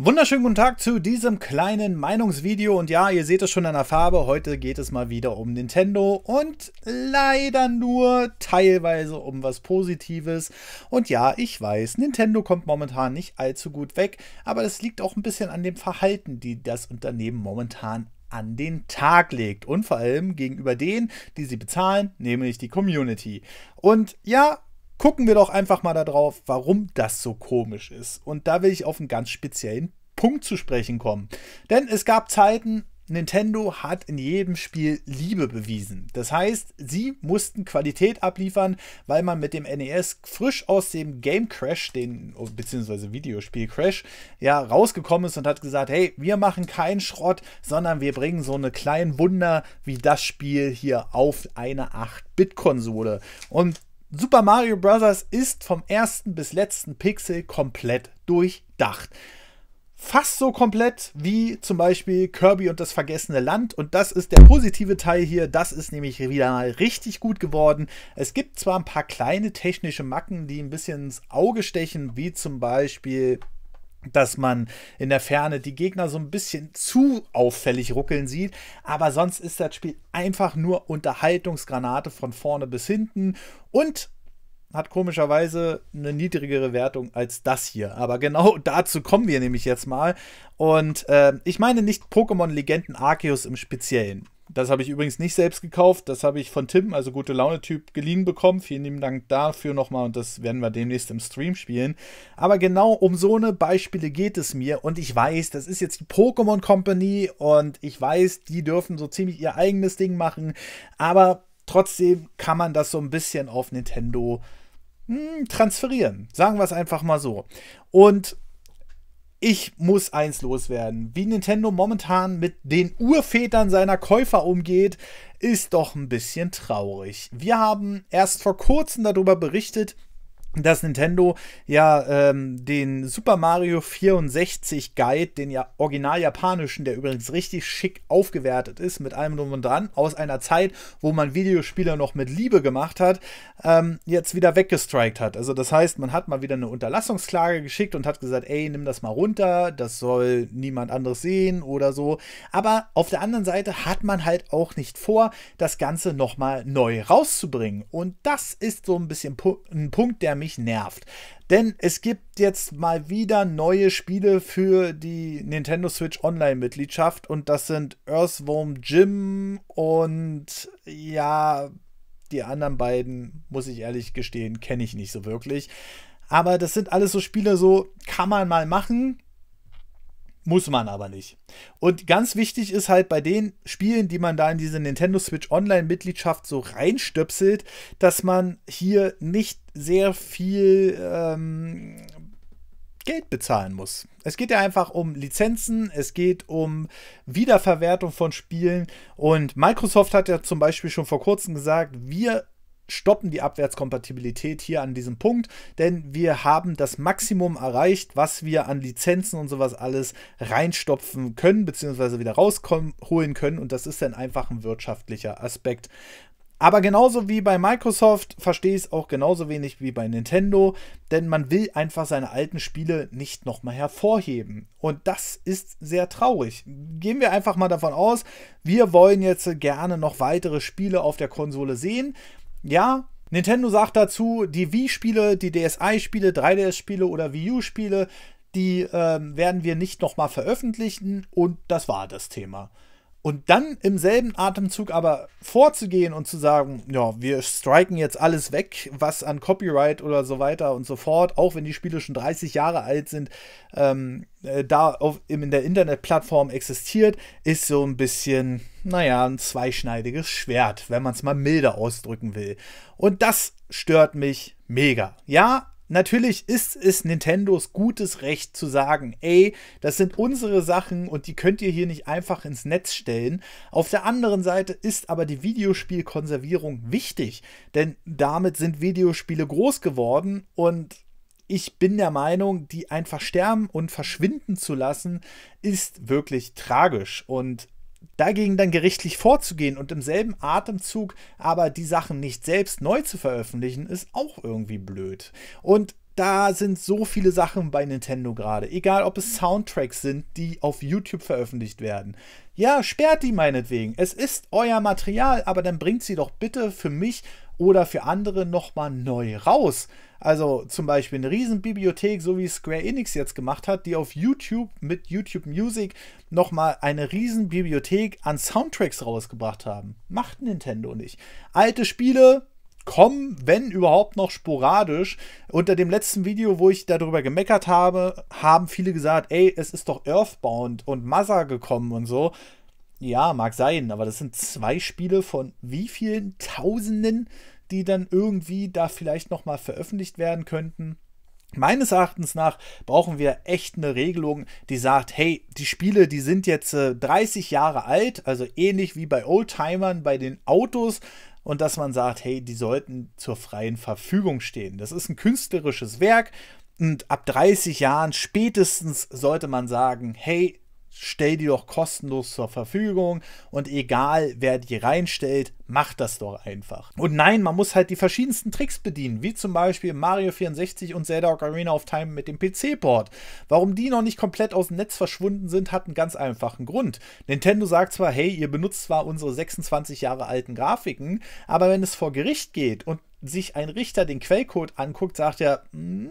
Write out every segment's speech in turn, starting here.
Wunderschönen guten Tag zu diesem kleinen Meinungsvideo und ja, ihr seht es schon an der Farbe, heute geht es mal wieder um Nintendo und leider nur teilweise um was Positives. Und ja, ich weiß, Nintendo kommt momentan nicht allzu gut weg, aber das liegt auch ein bisschen an dem Verhalten, die das Unternehmen momentan an den Tag legt und vor allem gegenüber denen, die sie bezahlen, nämlich die Community. Und ja, gucken wir doch einfach mal darauf, warum das so komisch ist. Und da will ich auf einen ganz speziellen Punkt zu sprechen kommen. Denn es gab Zeiten, Nintendo hat in jedem Spiel Liebe bewiesen. Das heißt, sie mussten Qualität abliefern, weil man mit dem NES frisch aus dem Game Crash, den beziehungsweise Videospiel Crash, ja rausgekommen ist und hat gesagt, hey, wir machen keinen Schrott, sondern wir bringen so eine kleinen Wunder wie das Spiel hier auf eine 8-Bit-Konsole. Und Super Mario Bros. ist vom ersten bis letzten Pixel komplett durchdacht. Fast so komplett wie zum Beispiel Kirby und das vergessene Land. Und das ist der positive Teil hier. Das ist nämlich wieder mal richtig gut geworden. Es gibt zwar ein paar kleine technische Macken, die ein bisschen ins Auge stechen, wie zum Beispiel dass man in der Ferne die Gegner so ein bisschen zu auffällig ruckeln sieht. Aber sonst ist das Spiel einfach nur Unterhaltungsgranate von vorne bis hinten und hat komischerweise eine niedrigere Wertung als das hier. Aber genau dazu kommen wir nämlich jetzt mal. Und äh, ich meine nicht Pokémon Legenden Arceus im Speziellen. Das habe ich übrigens nicht selbst gekauft. Das habe ich von Tim, also gute Laune-Typ, geliehen bekommen. Vielen lieben Dank dafür nochmal und das werden wir demnächst im Stream spielen. Aber genau um so eine Beispiele geht es mir und ich weiß, das ist jetzt die Pokémon Company und ich weiß, die dürfen so ziemlich ihr eigenes Ding machen. Aber trotzdem kann man das so ein bisschen auf Nintendo mh, hm, transferieren. Sagen wir es einfach mal so. Und ich muss eins loswerden. Wie Nintendo momentan mit den Urvätern seiner Käufer umgeht, ist doch ein bisschen traurig. Wir haben erst vor kurzem darüber berichtet, dass Nintendo ja ähm, den Super Mario 64 Guide, den ja original japanischen, der übrigens richtig schick aufgewertet ist mit allem drum und dran, aus einer Zeit, wo man Videospiele noch mit Liebe gemacht hat, ähm, jetzt wieder weggestrikt hat. Also das heißt, man hat mal wieder eine Unterlassungsklage geschickt und hat gesagt, ey, nimm das mal runter, das soll niemand anderes sehen oder so. Aber auf der anderen Seite hat man halt auch nicht vor, das Ganze nochmal neu rauszubringen. Und das ist so ein bisschen pu ein Punkt, der mich mich nervt. Denn es gibt jetzt mal wieder neue Spiele für die Nintendo Switch Online-Mitgliedschaft und das sind Earthworm Jim und ja, die anderen beiden, muss ich ehrlich gestehen, kenne ich nicht so wirklich. Aber das sind alles so Spiele, so kann man mal machen, muss man aber nicht. Und ganz wichtig ist halt bei den Spielen, die man da in diese Nintendo Switch Online-Mitgliedschaft so reinstöpselt, dass man hier nicht sehr viel ähm, Geld bezahlen muss. Es geht ja einfach um Lizenzen, es geht um Wiederverwertung von Spielen und Microsoft hat ja zum Beispiel schon vor kurzem gesagt, wir stoppen die Abwärtskompatibilität hier an diesem Punkt, denn wir haben das Maximum erreicht, was wir an Lizenzen und sowas alles reinstopfen können, beziehungsweise wieder rausholen können. Und das ist dann einfach ein wirtschaftlicher Aspekt. Aber genauso wie bei Microsoft verstehe ich es auch genauso wenig wie bei Nintendo, denn man will einfach seine alten Spiele nicht nochmal hervorheben. Und das ist sehr traurig. Gehen wir einfach mal davon aus, wir wollen jetzt gerne noch weitere Spiele auf der Konsole sehen ja, Nintendo sagt dazu, die Wii-Spiele, die DSi-Spiele, 3DS-Spiele oder Wii U-Spiele, die äh, werden wir nicht nochmal veröffentlichen und das war das Thema. Und dann im selben Atemzug aber vorzugehen und zu sagen, ja, wir striken jetzt alles weg, was an Copyright oder so weiter und so fort, auch wenn die Spiele schon 30 Jahre alt sind, ähm, äh, da auf, in der Internetplattform existiert, ist so ein bisschen, naja, ein zweischneidiges Schwert, wenn man es mal milder ausdrücken will. Und das stört mich mega. Ja, Natürlich ist es Nintendos gutes Recht zu sagen, ey, das sind unsere Sachen und die könnt ihr hier nicht einfach ins Netz stellen. Auf der anderen Seite ist aber die Videospielkonservierung wichtig, denn damit sind Videospiele groß geworden und ich bin der Meinung, die einfach sterben und verschwinden zu lassen, ist wirklich tragisch. Und dagegen dann gerichtlich vorzugehen und im selben Atemzug aber die Sachen nicht selbst neu zu veröffentlichen, ist auch irgendwie blöd. Und da sind so viele Sachen bei Nintendo gerade. Egal, ob es Soundtracks sind, die auf YouTube veröffentlicht werden. Ja, sperrt die meinetwegen. Es ist euer Material, aber dann bringt sie doch bitte für mich oder für andere nochmal neu raus. Also zum Beispiel eine Riesenbibliothek, so wie Square Enix jetzt gemacht hat, die auf YouTube mit YouTube Music nochmal eine Riesenbibliothek an Soundtracks rausgebracht haben. Macht Nintendo nicht. Alte Spiele kommen, wenn überhaupt noch sporadisch. Unter dem letzten Video, wo ich darüber gemeckert habe, haben viele gesagt, ey, es ist doch Earthbound und Mother gekommen und so. Ja, mag sein, aber das sind zwei Spiele von wie vielen Tausenden, die dann irgendwie da vielleicht nochmal veröffentlicht werden könnten. Meines Erachtens nach brauchen wir echt eine Regelung, die sagt, hey, die Spiele, die sind jetzt äh, 30 Jahre alt, also ähnlich wie bei Oldtimern, bei den Autos, und dass man sagt, hey, die sollten zur freien Verfügung stehen. Das ist ein künstlerisches Werk und ab 30 Jahren spätestens sollte man sagen, hey, stell die doch kostenlos zur Verfügung und egal wer die reinstellt, macht das doch einfach. Und nein, man muss halt die verschiedensten Tricks bedienen, wie zum Beispiel Mario 64 und Zelda Ocarina of Time mit dem PC-Port. Warum die noch nicht komplett aus dem Netz verschwunden sind, hat einen ganz einfachen Grund. Nintendo sagt zwar, hey, ihr benutzt zwar unsere 26 Jahre alten Grafiken, aber wenn es vor Gericht geht und sich ein Richter den Quellcode anguckt, sagt er, mh, hm,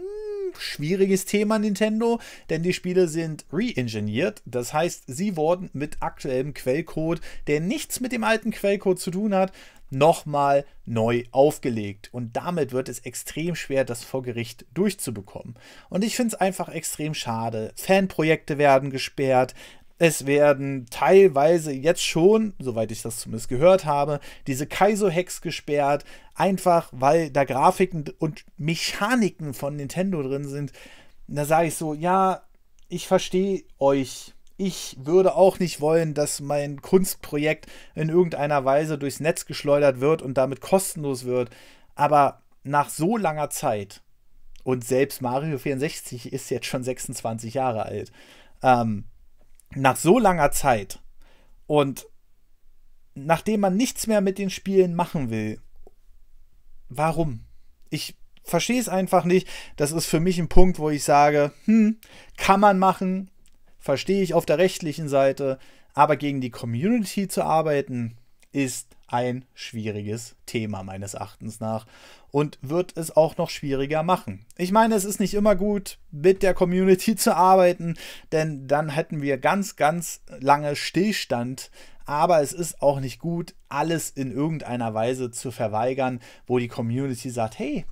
schwieriges Thema Nintendo, denn die Spiele sind re-engineert. Das heißt, sie wurden mit aktuellem Quellcode, der nichts mit dem alten Quellcode zu tun hat, nochmal neu aufgelegt. Und damit wird es extrem schwer, das vor Gericht durchzubekommen. Und ich finde es einfach extrem schade. Fanprojekte werden gesperrt, es werden teilweise jetzt schon, soweit ich das zumindest gehört habe, diese Kaizo-Hacks gesperrt, einfach weil da Grafiken und Mechaniken von Nintendo drin sind. Da sage ich so, ja, ich verstehe euch. Ich würde auch nicht wollen, dass mein Kunstprojekt in irgendeiner Weise durchs Netz geschleudert wird und damit kostenlos wird. Aber nach so langer Zeit und selbst Mario 64 ist jetzt schon 26 Jahre alt. Ähm, nach so langer Zeit und nachdem man nichts mehr mit den Spielen machen will, warum? Ich verstehe es einfach nicht. Das ist für mich ein Punkt, wo ich sage, hm, kann man machen, verstehe ich auf der rechtlichen Seite, aber gegen die Community zu arbeiten, ist ein schwieriges Thema meines Erachtens nach und wird es auch noch schwieriger machen. Ich meine, es ist nicht immer gut, mit der Community zu arbeiten, denn dann hätten wir ganz, ganz lange Stillstand. Aber es ist auch nicht gut, alles in irgendeiner Weise zu verweigern, wo die Community sagt, hey,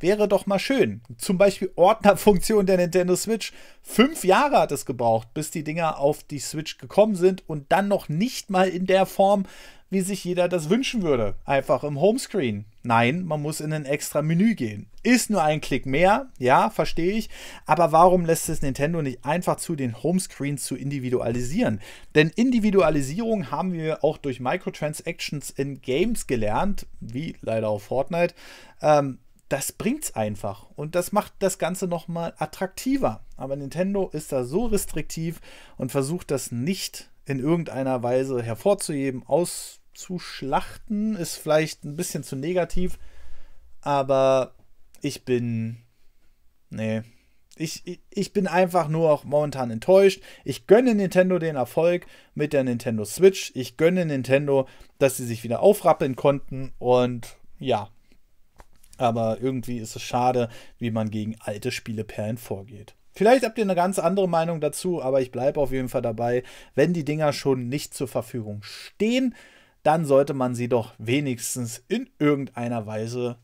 wäre doch mal schön. Zum Beispiel Ordnerfunktion der Nintendo Switch. Fünf Jahre hat es gebraucht, bis die Dinger auf die Switch gekommen sind und dann noch nicht mal in der Form, wie sich jeder das wünschen würde. Einfach im Homescreen. Nein, man muss in ein extra Menü gehen. Ist nur ein Klick mehr, ja, verstehe ich. Aber warum lässt es Nintendo nicht einfach zu, den Homescreen zu individualisieren? Denn Individualisierung haben wir auch durch Microtransactions in Games gelernt, wie leider auf Fortnite. Ähm, das bringt's einfach und das macht das Ganze nochmal attraktiver. Aber Nintendo ist da so restriktiv und versucht das nicht in irgendeiner Weise hervorzuheben, auszuschlachten, ist vielleicht ein bisschen zu negativ, aber ich bin. Nee. Ich, ich, ich bin einfach nur auch momentan enttäuscht. Ich gönne Nintendo den Erfolg mit der Nintendo Switch. Ich gönne Nintendo, dass sie sich wieder aufrappeln konnten. Und ja, aber irgendwie ist es schade, wie man gegen alte Spieleperlen vorgeht. Vielleicht habt ihr eine ganz andere Meinung dazu, aber ich bleibe auf jeden Fall dabei. Wenn die Dinger schon nicht zur Verfügung stehen, dann sollte man sie doch wenigstens in irgendeiner Weise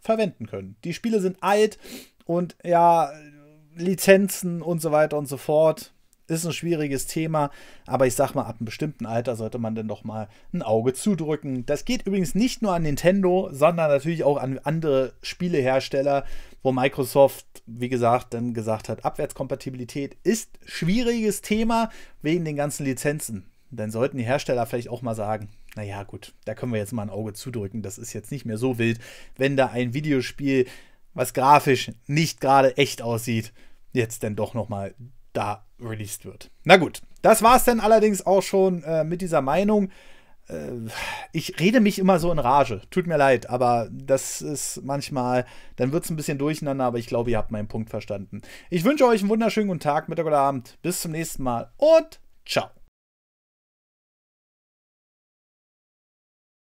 verwenden können. Die Spiele sind alt und ja, Lizenzen und so weiter und so fort. Ist ein schwieriges Thema, aber ich sag mal, ab einem bestimmten Alter sollte man dann doch mal ein Auge zudrücken. Das geht übrigens nicht nur an Nintendo, sondern natürlich auch an andere Spielehersteller, wo Microsoft, wie gesagt, dann gesagt hat, Abwärtskompatibilität ist schwieriges Thema wegen den ganzen Lizenzen. Dann sollten die Hersteller vielleicht auch mal sagen, naja gut, da können wir jetzt mal ein Auge zudrücken, das ist jetzt nicht mehr so wild, wenn da ein Videospiel, was grafisch nicht gerade echt aussieht, jetzt dann doch nochmal da released wird. Na gut, das war es dann allerdings auch schon äh, mit dieser Meinung. Äh, ich rede mich immer so in Rage. Tut mir leid, aber das ist manchmal, dann wird es ein bisschen durcheinander, aber ich glaube, ihr habt meinen Punkt verstanden. Ich wünsche euch einen wunderschönen guten Tag, Mittag oder Abend. Bis zum nächsten Mal und ciao.